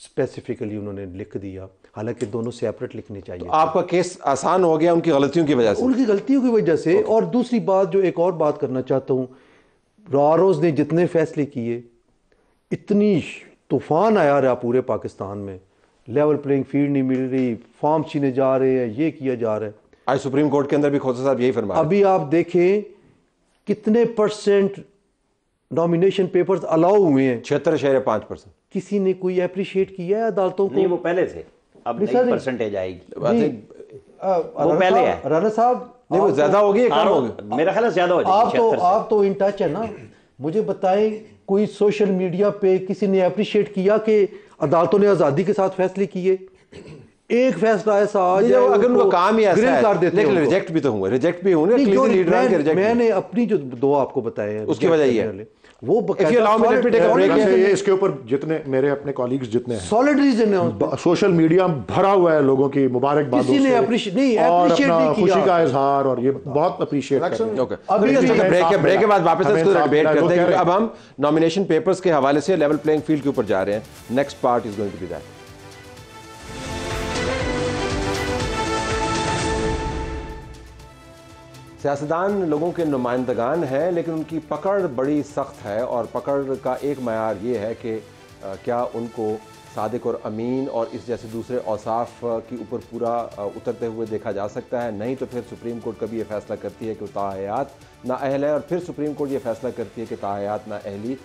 स्पेसिफिकली उन्होंने लिख दिया हालांकि दोनों सेपरेट लिखने चाहिए तो आपका केस आसान हो गया उनकी गलतियों की वजह से उनकी गलतियों की वजह से और दूसरी बात जो एक और बात करना चाहता हूँ रारोज ने जितने फैसले किए इतनी तूफान आया रहा पूरे पाकिस्तान में लेवल प्लेइंग फील्ड नहीं मिल रही फॉर्म छीने जा रहे हैं ये किया जा रहा है आज सुप्रीम कोर्ट के अंदर भी खोसा साहब यही फरमा अभी आप देखें कितने परसेंट नॉमिनेशन पेपर्स अलाउ हुए हैं छिहत्तर शहर पाँच परसेंट किसी ने कोई अप्रिशिएट किया है अदालतों को नहीं वो पहले से अब परसेंटेज आएगी वो पहले है राणा साहब नहीं वो तो- ज्यादा होगी मेरा ख्याल ज्यादा हो आप तो आप तो इन टच है ना मुझे बताएं कोई सोशल मीडिया पे किसी ने अप्रिशिएट किया कि अदालतों ने आज़ादी के साथ फैसले किए एक फैसला ऐसा आ जाए अगर उनका काम ही ऐसा कर देते लेकिन रिजेक्ट भी तो हुए रिजेक्ट भी होंगे लीडर मैंने अपनी जो दो आपको बताए हैं उसकी वजह ये वो इसके ऊपर जितने मेरे अपने कॉलीग्स जितने सॉलिड रीजन है सोशल मीडिया भरा हुआ है लोगों की मुबारकबाद किया खुशी का इजहार और ये बहुत अप्रिशिएट अच्छा, ब्रेक के बाद वापस डिबेट करते हैं अब हम नॉमिनेशन पेपर्स के हवाले से लेवल प्लेइंग फील्ड के ऊपर जा रहे हैं next part is going to be that सियासतदान लोगों के नुमाइंदगान हैं लेकिन उनकी पकड़ बड़ी सख्त है और पकड़ का एक मैार ये है कि क्या उनको सादिक और अमीन और इस जैसे दूसरे औसाफ के ऊपर पूरा उतरते हुए देखा जा सकता है नहीं तो फिर सुप्रीम कोर्ट कभी ये फैसला करती है कि ताहयात ना अहल है और फिर सुप्रीम कोर्ट ये फैसला करती है कि ताहयात ना अहली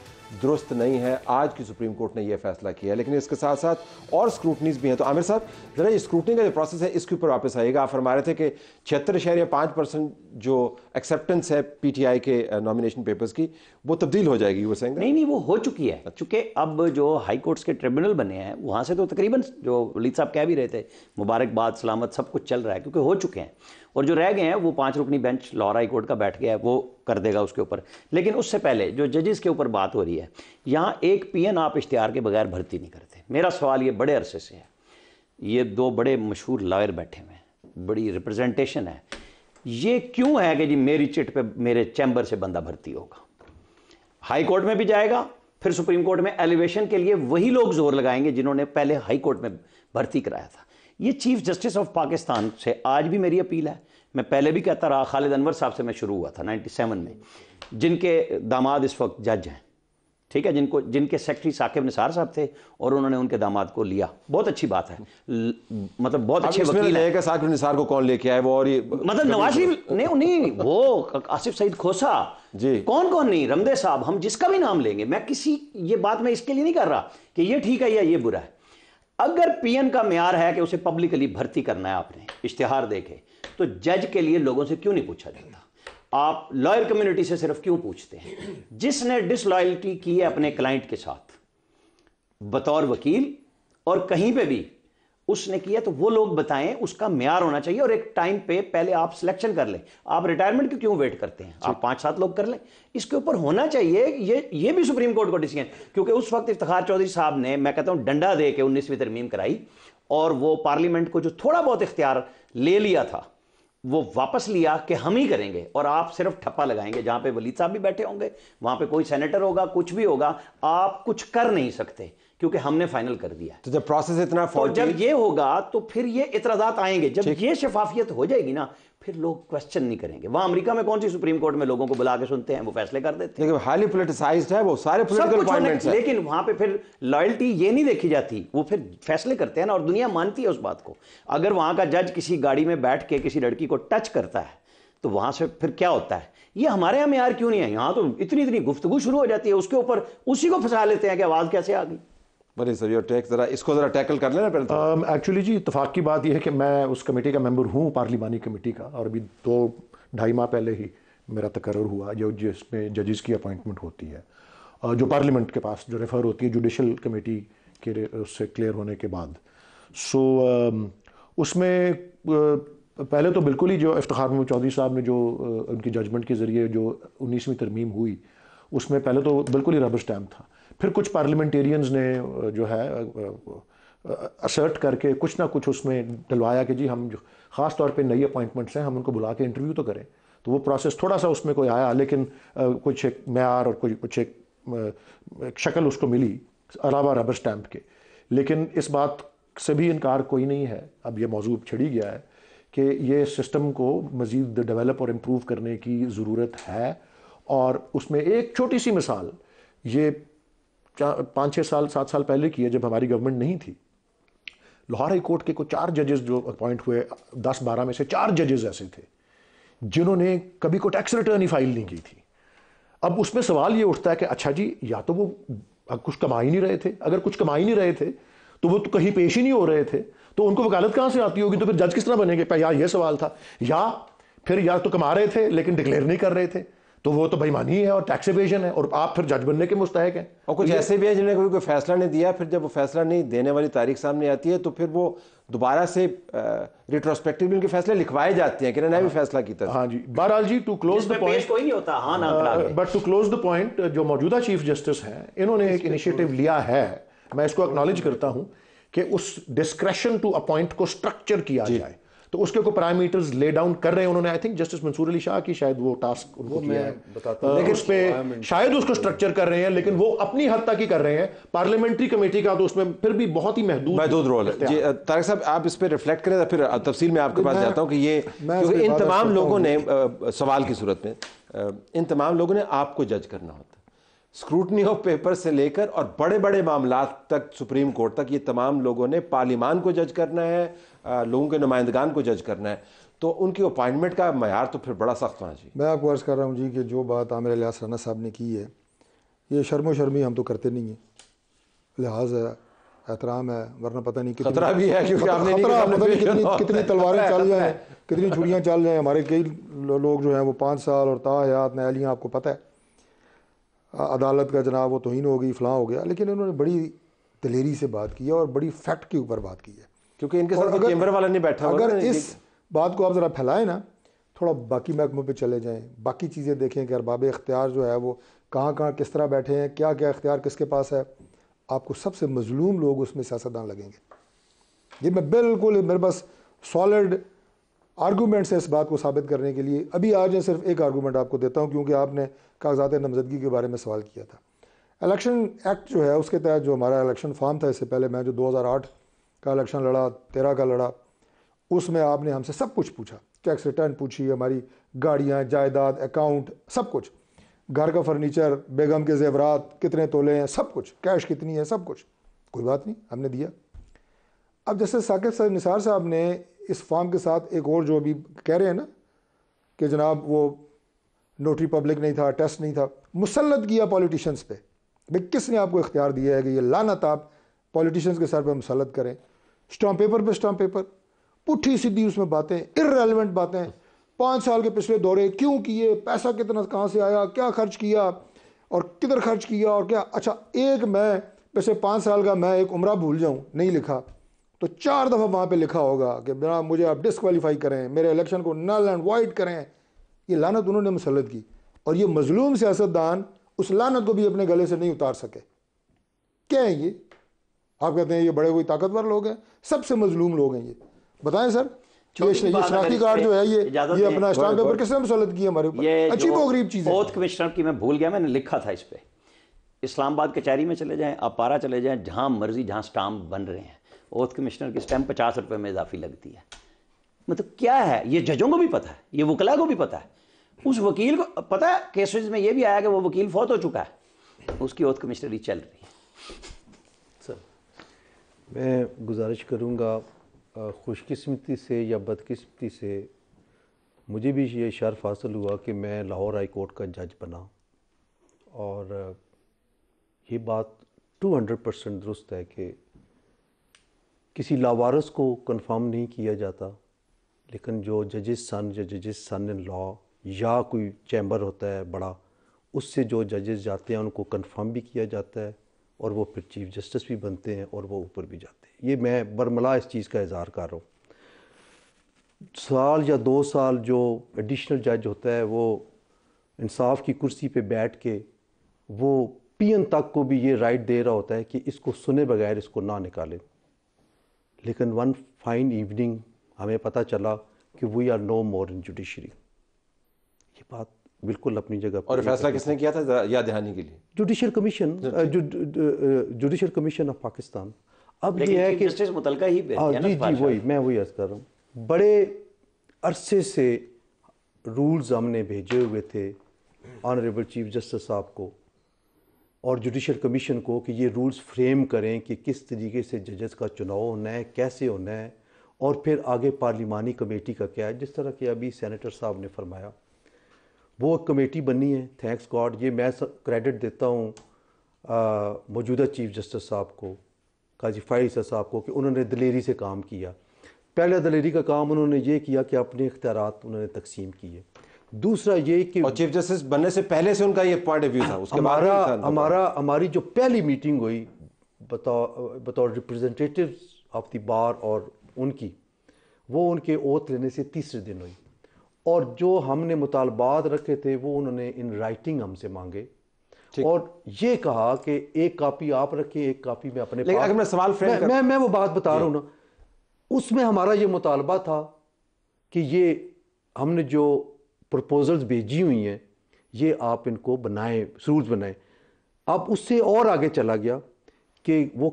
दुरुस्त नहीं है आज की सुप्रीम कोर्ट ने यह फैसला किया लेकिन इसके साथ साथ और स्क्रूटनीज भी हैं तो आमिर साहब ज़रा ये स्क्रूटनी का जो प्रोसेस है इसके ऊपर वापस आइएगा आप फरमा रहे थे कि छिहत्तर शहर या पाँच परसेंट जो एक्सेप्टेंस है पीटीआई के नॉमिनेशन पेपर्स की वो तब्दील हो जाएगी वो सेंगे नहीं नहीं वो हो चुकी है अच्छा। चूँकि अब जो हाई कोर्ट्स के ट्रिब्यूनल बने हैं वहाँ से तो तकरीबन जो वलीद साहब कह भी रहे थे मुबारकबाद सलामत सब कुछ चल रहा है क्योंकि हो चुके हैं और जो रह गए हैं वो पांच रुकनी बेंच लाहौर हाई कोर्ट का बैठ गया है वो कर देगा उसके ऊपर लेकिन उससे पहले जो जजेस के ऊपर बात हो रही है यहाँ एक पी आप इश्तिहार के बगैर भर्ती नहीं करते मेरा सवाल ये बड़े अरसे से है ये दो बड़े मशहूर लॉयर बैठे हुए हैं बड़ी रिप्रेजेंटेशन है ये क्यों है कि जी मेरी चिट पे मेरे चैम्बर से बंदा भर्ती होगा हाई कोर्ट में भी जाएगा फिर सुप्रीम कोर्ट में एलिवेशन के लिए वही लोग जोर लगाएंगे जिन्होंने पहले हाई कोर्ट में भर्ती कराया था ये चीफ जस्टिस ऑफ पाकिस्तान से आज भी मेरी अपील है मैं पहले भी कहता रहा खालिद अनवर साहब से मैं शुरू हुआ था 97 में जिनके दामाद इस वक्त जज हैं ठीक है जिनको जिनके सेक्रेटरी साकिब निसार साहब थे और उन्होंने उनके दामाद को लिया बहुत अच्छी बात है मतलब बहुत अच्छे वकील है कि साकिब निसार को कौन लेके आए वो और ये मतलब नवाज शरीफ नहीं नहीं वो आसिफ सईद खोसा जी कौन कौन नहीं रमदे साहब हम जिसका भी नाम लेंगे मैं किसी ये बात मैं इसके लिए नहीं कर रहा कि ये ठीक है या ये बुरा है अगर पीएन का मैार है कि उसे पब्लिकली भर्ती करना है आपने इश्तिहार देखे तो जज के लिए लोगों से क्यों नहीं पूछा जाता आप लॉयर कम्युनिटी से सिर्फ क्यों पूछते हैं जिसने डिसलॉयल्टी की है अपने क्लाइंट के साथ बतौर वकील और कहीं पे भी उसने किया तो वो लोग बताएं उसका म्यार होना चाहिए और एक टाइम पे पहले आप सिलेक्शन कर लें आप रिटायरमेंट क्यों वेट करते हैं आप पांच सात लोग कर लें इसके ऊपर होना चाहिए ये ये भी सुप्रीम कोर्ट को डिसीजन क्योंकि उस वक्त इफ्तार चौधरी साहब ने मैं कहता हूं डंडा दे के उन्नीसवीं तरमीम कराई और वो पार्लियामेंट को जो थोड़ा बहुत इख्तियार ले लिया था वो वापस लिया कि हम ही करेंगे और आप सिर्फ ठप्पा लगाएंगे जहां पे वलीद साहब भी बैठे होंगे वहां पे कोई सेनेटर होगा कुछ भी होगा आप कुछ कर नहीं सकते क्योंकि हमने फाइनल कर दिया तो जब प्रोसेस इतना तो जब ये होगा तो फिर ये इतराजात आएंगे जब ये शफाफियत हो जाएगी ना फिर लोग क्वेश्चन नहीं करेंगे वहां अमेरिका में कौन सी सुप्रीम कोर्ट में लोगों को बुला के सुनते हैं वो फैसले कर देते हैं हाईली पोलिटिसाइज है वो सारे पोलिटिकल अपॉइंटमेंट्स लेकिन वहां पे फिर लॉयल्टी ये नहीं देखी जाती वो फिर फैसले करते हैं ना और दुनिया मानती है उस बात को अगर वहां का जज किसी गाड़ी में बैठ के किसी लड़की को टच करता है तो वहां से फिर क्या होता है ये हमारे यहाँ में यार क्यों नहीं है यहां तो इतनी इतनी गुफ्तगु शुरू हो जाती है उसके ऊपर उसी को फंसा लेते हैं कि आवाज़ कैसे आ गई सर योर ज़रा इसको ज़रा टैकल कर लेना है एक्चुअली तो। um, जी इतफाक़ की बात यह है कि मैं उस कमेटी का मेंबर हूँ पार्लिमानी कमेटी का और अभी दो ढाई माह पहले ही मेरा तकरर हुआ जो जिसमें जजेस की अपॉइंटमेंट होती है uh, जो पार्लियामेंट के पास जो रेफ़र होती है जुडिशल कमेटी के उससे क्लियर होने के बाद सो so, um, उसमें uh, पहले तो बिल्कुल ही जो इफ्तार महमूद चौधरी साहब ने जो uh, उनकी जजमेंट के ज़रिए जो उन्नीसवीं तरमीम हुई उसमें पहले तो बिल्कुल ही रबर स्टैम्प था फिर कुछ पार्लियामेंटेरियंस ने जो है असर्ट करके कुछ ना कुछ उसमें डलवाया कि जी हम ख़ास तौर पे नई अपॉइंटमेंट्स हैं हम उनको बुला के इंटरव्यू तो करें तो वो प्रोसेस थोड़ा सा उसमें कोई आया लेकिन कुछ एक मैार और कुछ कुछ एक, एक शक्ल उसको मिली अलावा रबर स्टैम्प के लेकिन इस बात से भी इनकार कोई नहीं है अब ये मौजूद छिड़ी गया है कि ये सिस्टम को मज़ीद डेवलप और इम्प्रूव करने की ज़रूरत है और उसमें एक छोटी सी मिसाल ये चार पाँच छः साल सात साल पहले की जब हमारी गवर्नमेंट नहीं थी लाहौर हाई कोर्ट के कुछ चार जजेस जो अपॉइंट हुए दस बारह में से चार जजेस ऐसे थे जिन्होंने कभी को टैक्स रिटर्न ही फाइल नहीं की थी अब उसमें सवाल ये उठता है कि अच्छा जी या तो वो कुछ कमा ही नहीं रहे थे अगर कुछ कमा ही नहीं रहे थे तो वो तो कहीं पेश ही नहीं हो रहे थे तो उनको वकालत कहाँ से आती होगी तो फिर जज किस तरह बनेंगे या ये सवाल था या फिर या तो कमा रहे थे लेकिन डिक्लेयर नहीं कर रहे थे तो वो तो बेईमानी है और टैक्स इवेजन है और आप फिर जज बनने के मुस्तक हैं और कुछ ऐसे भी है जिन्हें कभी कोई फैसला नहीं दिया फिर जब वो फैसला नहीं देने वाली तारीख सामने आती है तो फिर वो दोबारा से रिट्रोस्पेक्टिव उनके फैसले लिखवाए जाते हैं कि ना भी हाँ। फैसला किया हाँ जी बहरहाल जी टू क्लोज द पॉइंट कोई नहीं होता हाँ ना but to close the point जो मौजूदा चीफ जस्टिस हैं इन्होंने एक इनिशिएटिव लिया है मैं इसको एक्नॉलेज करता हूँ कि उस डिस्क्रेशन टू अपॉइंट को स्ट्रक्चर किया जाए तो उसके को पैरामीटर्स ले डाउन कर रहे हैं उन्होंने I think justice Mansoor Ali Shah की शायद वो टास्क उनको वो दिया है लेकिन उस पर शायद उसको स्ट्रक्चर कर रहे हैं लेकिन वो अपनी हद तक ही कर रहे हैं पार्लियामेंट्री कमेटी का तो उसमें फिर भी बहुत ही महदूद महदूद रोल है तारक साहब आप इस पर रिफ्लेक्ट करें फिर तफसील में आपके पास जाता हूँ कि ये क्योंकि इन तमाम लोगों ने सवाल की सूरत में इन तमाम लोगों ने आपको जज करना होता स्क्रूटनी ऑफ पेपर से लेकर और बड़े बड़े मामला तक सुप्रीम कोर्ट तक ये तमाम लोगों ने पार्लिमान को जज करना है लोगों के नुमाइंदगान को जज करना है तो उनकी अपॉइंटमेंट का मैार तो फिर बड़ा सख्त होना चाहिए मैं आपको अर्ज़ कर रहा हूँ जी कि जो बात आमिर लिया राना साहब ने की है ये शर्मो शर्मी हम तो करते नहीं हैं लिहाज है एहतराम है वरना पता नहीं खतरा भी है क्योंकि आपने खतरा पता नहीं कितनी कितनी तलवारें चल जाएँ *laughs* कितनी छुड़ियाँ चल जाएँ हमारे कई लोग जो हैं वो पाँच साल और तायात नयालियाँ आपको पता है अदालत का जनाब वो तोहन हो गई फ़लाँ हो गया लेकिन उन्होंने बड़ी दलेरी से बात की है और बड़ी फैक्ट के ऊपर बात की है क्योंकि इनके साथ अगर, चैम्बर वाला नहीं बैठा अगर इस बात को आप ज़रा फैलाएं ना थोड़ा बाकी महकमों पे चले जाएं बाकी चीज़ें देखें कि अरबाब इख्तियार जो है वो कहाँ कहाँ किस तरह बैठे हैं क्या क्या इख्तियार किसके पास है आपको सबसे मजलूम लोग उसमें सियासतदान लगेंगे ये मैं बिल्कुल मेरे पास सॉलिड आर्गूमेंट्स हैं इस बात को साबित करने के लिए अभी आज मैं सिर्फ एक आर्गूमेंट आपको देता हूँ क्योंकि आपने कागजात नामजदगी के बारे में सवाल किया था इलेक्शन एक्ट जो है उसके तहत जो हमारा इलेक्शन फार्म था इससे पहले मैं जो आठ का इलेक्शन लड़ा तेरह का लड़ा उसमें आपने हमसे सब कुछ पूछा टैक्स रिटर्न पूछी हमारी गाड़ियाँ जायदाद अकाउंट सब कुछ घर का फर्नीचर बेगम के जेवरात कितने तोले हैं सब कुछ कैश कितनी है सब कुछ कोई बात नहीं हमने दिया अब जैसे साकिब सर निसार साहब ने इस फॉर्म के साथ एक और जो अभी कह रहे हैं ना कि जनाब वो नोटरी पब्लिक नहीं था टेस्ट नहीं था मुसलत किया पॉलिटिशन्स पे भाई किसने आपको इख्तियार दिया है कि ये लानत आप पॉलिटिशियंस के सर पर मुसलत करें स्टाम्प पेपर पे स्टाम्प पेपर पुठी सीधी उसमें बातें इरेलीवेंट बातें पाँच साल के पिछले दौरे क्यों किए पैसा कितना कहाँ से आया क्या खर्च किया और किधर खर्च किया और क्या अच्छा एक मैं पैसे पाँच साल का मैं एक उम्र भूल जाऊँ नहीं लिखा तो चार दफ़ा वहाँ पे लिखा होगा कि मेरा मुझे आप डिसक्वालीफाई करें मेरे इलेक्शन को नल एंड वाइट करें ये लानत उन्होंने मुसलत की और ये मजलूम सियासतदान उस लानत को भी अपने गले से नहीं उतार सके क्या है ये आप कहते हैं ये बड़े कोई ताकतवर लोग हैं सबसे मजलूम लोग हैं ये बताएं सर ये कार्ड जो है ये ये अपना स्टाम्प पेपर किसने मुसलत की हमारे ऊपर गरीब चीज़ है कमिश्नर की मैं भूल गया मैंने लिखा था इस पर इस्लामाबाद कचहरी में चले जाएं आप पारा चले जाएं जहां मर्जी जहां स्टाम्प बन रहे हैं ओथ कमिश्नर की स्टैम्प पचास रुपये में इजाफी लगती है मतलब क्या है ये जजों को भी पता है ये वकला को भी पता है उस वकील को पता है केसेज में ये भी आया कि वो वकील फौत हो चुका है उसकी ओथ कमिश्नरी चल रही है मैं गुजारिश करूँगा खुशकस्मती से या बदकस्मती से मुझे भी ये शर्फ हासिल हुआ कि मैं लाहौर हाई कोर्ट का जज बना और ये बात टू हंड्रेड परसेंट दुरुस्त है कि किसी लावारस को कन्फर्म नहीं किया जाता लेकिन जो जजेस सन या जजेस सन इन लॉ या कोई चैम्बर होता है बड़ा उससे जो जजेस जाते हैं उनको कन्फर्म भी किया जाता है और वो फिर चीफ जस्टिस भी बनते हैं और वो ऊपर भी जाते हैं ये मैं बरमला इस चीज़ का इजहार कर रहा हूँ साल या दो साल जो एडिशनल जज होता है वो इंसाफ की कुर्सी पे बैठ के वो पियन तक को भी ये राइट दे रहा होता है कि इसको सुने बगैर इसको ना निकालें लेकिन वन फाइन इवनिंग हमें पता चला कि we are no more in judiciary ये बात बिल्कुल अपनी जगह और फैसला किसने किया था याद दहानी के लिए judicial commission judicial commission of Pakistan अब ये है कि जस्टिस मुतलका ही हाँ जी जी वही मैं वही अर्ज कर रहा हूँ बड़े अरसे से रूल्स हमने भेजे हुए थे ऑनरेबल चीफ जस्टिस साहब को और जुडिशल कमीशन को कि ये रूल्स फ्रेम करें कि किस तरीके से जजेस का चुनाव होना है कैसे होना है और फिर आगे पार्लिमानी कमेटी का क्या है जिस तरह कि अभी सेनेटर साहब ने फरमाया वो एक कमेटी बनी है थैंक्स गॉड ये मैं क्रेडिट देता हूँ मौजूदा चीफ जस्टिस साहब को काजी फाइसा साहब को कि उन्होंने दलेरी से काम किया पहले दलेरी का काम उन्होंने ये किया कि अपने इख्तियार उन्होंने तकसीम किए दूसरा ये कि और चीफ जस्टिस बनने से पहले से उनका ये पॉइंट ऑफ व्यू था उसके हमारा हमारा हमारी जो पहली मीटिंग हुई बतौर बतौर रिप्रेजेंटेटिव ऑफ द बार और उनकी वो उनके ओथ लेने से तीसरे दिन हुई और जो हमने मुतालबात रखे थे वो उन्होंने इन राइटिंग हमसे मांगे और ये कहा कि एक कापी आप रखें एक कापी में अपने लेकिन अगर मैं सवाल मैं, कर... मैं मैं वो बात बता रहा हूँ ना उसमें हमारा ये मुतालबा था कि ये हमने जो प्रपोजल्स भेजी हुई हैं ये आप इनको बनाएं सूर्ज बनाएं अब उससे और आगे चला गया कि वो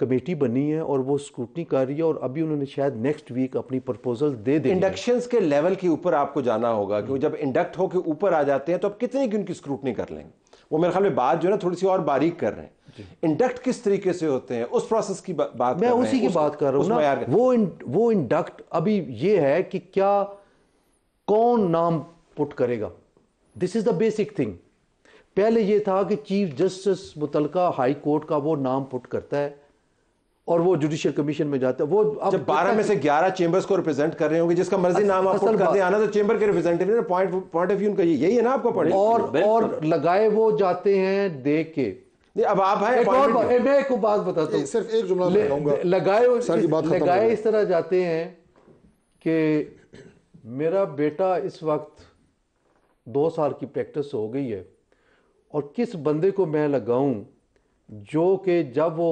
कमेटी बनी है और वो स्क्रूटनी कर रही है और अभी उन्होंने शायद नेक्स्ट वीक अपनी प्रपोजल दे दी इंडक्शन के लेवल के ऊपर आपको जाना होगा क्योंकि हम्म। जब इंडक्ट होकर ऊपर आ जाते हैं तो आप कितने की उनकी स्क्रूटनी कर लेंगे वो मेरे ख्याल में बात जो है ना थोड़ी सी और बारीक कर रहे हैं इंडक्ट किस तरीके से होते हैं उस प्रोसेस की बा, बात मैं कर उसी की बात कर रहा हूँ वो इन, वो इंडक्ट अभी ये है कि क्या कौन नाम पुट करेगा this is the basic thing पहले ये था कि चीफ जस्टिस मुतलका हाई कोर्ट का वो नाम पुट करता है और वो जुडिशियल कमीशन में जाते हैं वो अब जब बारह में से ग्यारह चेंबर्स को रिप्रेजेंट कर रहे होंगे जिसका मर्जी नाम आप कर दें आना तो चेंबर के representative point point of view उनका यही है ना आपको पढ़े और और लगाए वो जाते हैं दे के अब आप है एक और मैं एक बात बताता हूँ सिर्फ एक जुमला लगाए सर की बात लगाए इस तरह जाते हैं कि मेरा बेटा इस वक्त दो साल की प्रैक्टिस हो गई है और किस बंदे को मैं लगाऊं जो कि जब वो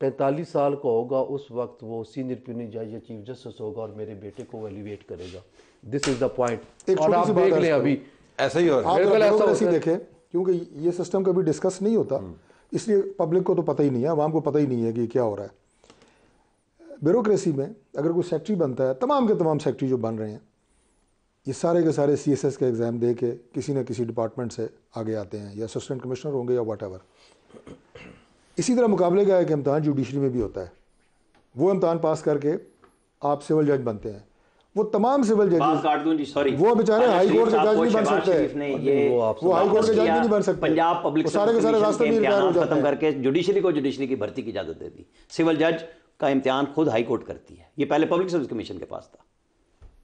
पैंतालीस साल का होगा उस वक्त वो सीनियर प्यूनियर जज या चीफ जस्टिस होगा और मेरे बेटे को एलिवेट करेगा दिस इज द पॉइंट और आप देख लें अभी ऐसा ही हो रहा है देखें क्योंकि ये सिस्टम कभी डिस्कस नहीं होता हम्म। इसलिए पब्लिक को तो पता ही नहीं है आवाम को पता ही नहीं है कि क्या हो रहा है ब्यूरोक्रेसी में अगर कोई सेक्ट्री बनता है तमाम के तमाम सेक्ट्री जो बन रहे हैं ये सारे के सारे सी के एग्ज़ाम दे के किसी न किसी डिपार्टमेंट से आगे आते हैं या असिस्टेंट कमिश्नर होंगे या वट इसी तरह मुकाबले का एक इम्तहान जुडिशरी में भी होता है वो इम्तहान पास करके आप सिविल जज बनते हैं वो तमाम सिविल जजेस वो बेचारे हाई कोर्ट के जज नहीं बन सकते ये वो हाई कोर्ट के जज नहीं बन सकते पंजाब पब्लिक सारे के सारे रास्ते भी रिटायर हो जाते खत्म करके जुडिशरी को जुडिशरी की भर्ती की इजाजत दे दी सिविल जज का इम्तिहान खुद हाई कोर्ट करती है ये पहले पब्लिक सर्विस कमीशन के पास था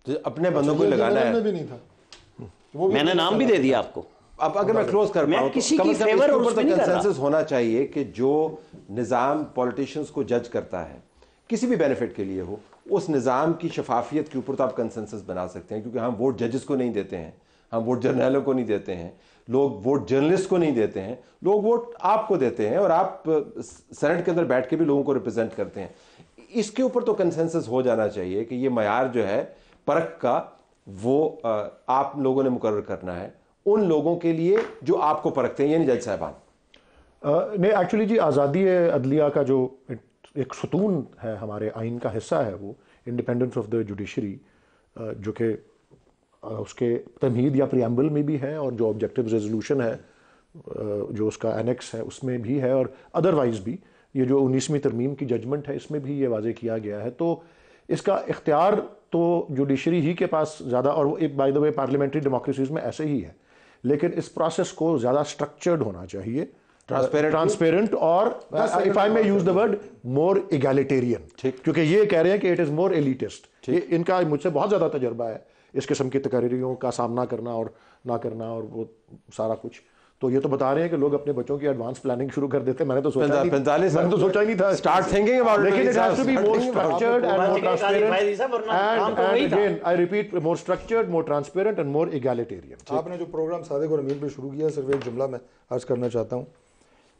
तो अपने अच्छा, बंदों को लगाना है मैंने नाम भी दे दिया आपको अब अगर मैं क्लोज कर मैं तो किसी की फेवर और उसमें कंसेंसस होना चाहिए कि जो निज़ाम पॉलिटिशियंस को जज करता है किसी भी बेनिफिट के लिए हो उस निज़ाम की शफाफियत के ऊपर तो आप कंसेंसस बना सकते हैं क्योंकि हम वोट जजेस को नहीं देते हैं हम वोट जर्नलों को नहीं देते हैं लोग वोट जर्नलिस्ट को नहीं देते हैं लोग वोट आपको देते हैं और आप सेनेट के अंदर बैठ के भी लोगों को रिप्रेजेंट करते हैं इसके ऊपर तो कंसेंसस हो जाना चाहिए कि ये मैार जो है परख का वो आप लोगों ने मुकर करना है उन लोगों के लिए जो आपको परखते हैं यानी जज साहबान नहीं एक्चुअली जी आज़ादी अदलिया का जो एक सतून है हमारे आइन का हिस्सा है वो इंडिपेंडेंस ऑफ द जुडिशरी जो कि उसके तमहीद या प्रियम्बल में भी है और जो ऑब्जेक्टिव रेजोल्यूशन है जो उसका एनेक्स है उसमें भी है और अदरवाइज़ भी ये जो उन्नीसवीं तरमीम की जजमेंट है इसमें भी ये वाजे किया गया है तो इसका इख्तियार तो जुडिशरी ही के पास ज़्यादा और एक by the way parliamentary democracies में ऐसे ही है लेकिन इस प्रोसेस को ज़्यादा स्ट्रक्चर्ड होना चाहिए ट्रांसपेरेंट और if I may use the word more egalitarian क्योंकि ये कह रहे हैं कि इट इज़ मोर एलिटेस्ट इनका मुझसे बहुत ज़्यादा तजर्बा है इस किस्म की तकरीरियों का सामना करना और ना करना और वो सारा कुछ तो ये तो बता रहे हैं कि लोग अपने बच्चों की एडवांस प्लानिंग शुरू कर देते मैंने तो सोचा पैंतालीस मैंने तो सोचा ही नहीं था स्टार्ट थिंकिंग अबाउट लेकिन it has to be more structured and more transparent and again I repeat more structured more transparent and more egalitarian आपने जो प्रोग्राम सादिक और अमीर पे शुरू किया सिर्फ एक जुमला मैं अर्ज करना चाहता हूँ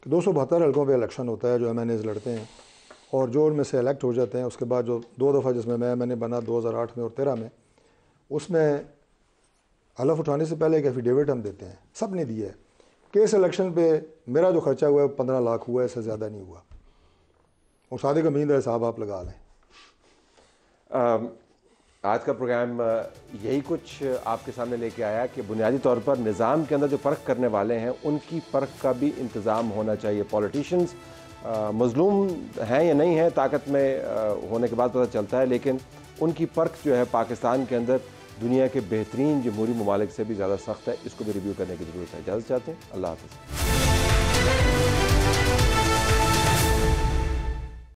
कि दो सौ बहत्तर हल्कों पर इलेक्शन होता है जो एम एन एज लड़ते हैं और जो उनमें से इलेक्ट हो जाते हैं उसके बाद जो दो दफ़ा जिसमें मैं मैंने बना 2008 में और तेरह में उसमें हलफ उठाने से पहले एक एफिडेविट हम देते हैं सब ने दिया है केस इलेक्शन पे मेरा जो खर्चा हुआ है पंद्रह लाख हुआ है इससे ज़्यादा नहीं हुआ और का अमीन साहब आप लगा लें आज का प्रोग्राम यही कुछ आपके सामने लेके आया कि बुनियादी तौर पर निज़ाम के अंदर जो फ़र्क करने वाले हैं उनकी फ़र्क का भी इंतज़ाम होना चाहिए पॉलिटिशियंस मजलूम हैं या नहीं हैं ताकत में आ, होने के बाद पता चलता है लेकिन उनकी फ़र्क जो है पाकिस्तान के अंदर दुनिया के बेहतरीन जमहूरी ममालिक से भी ज़्यादा सख्त है इसको भी रिव्यू करने की ज़रूरत है इजाज़त चाहते हैं अल्लाह हाफ़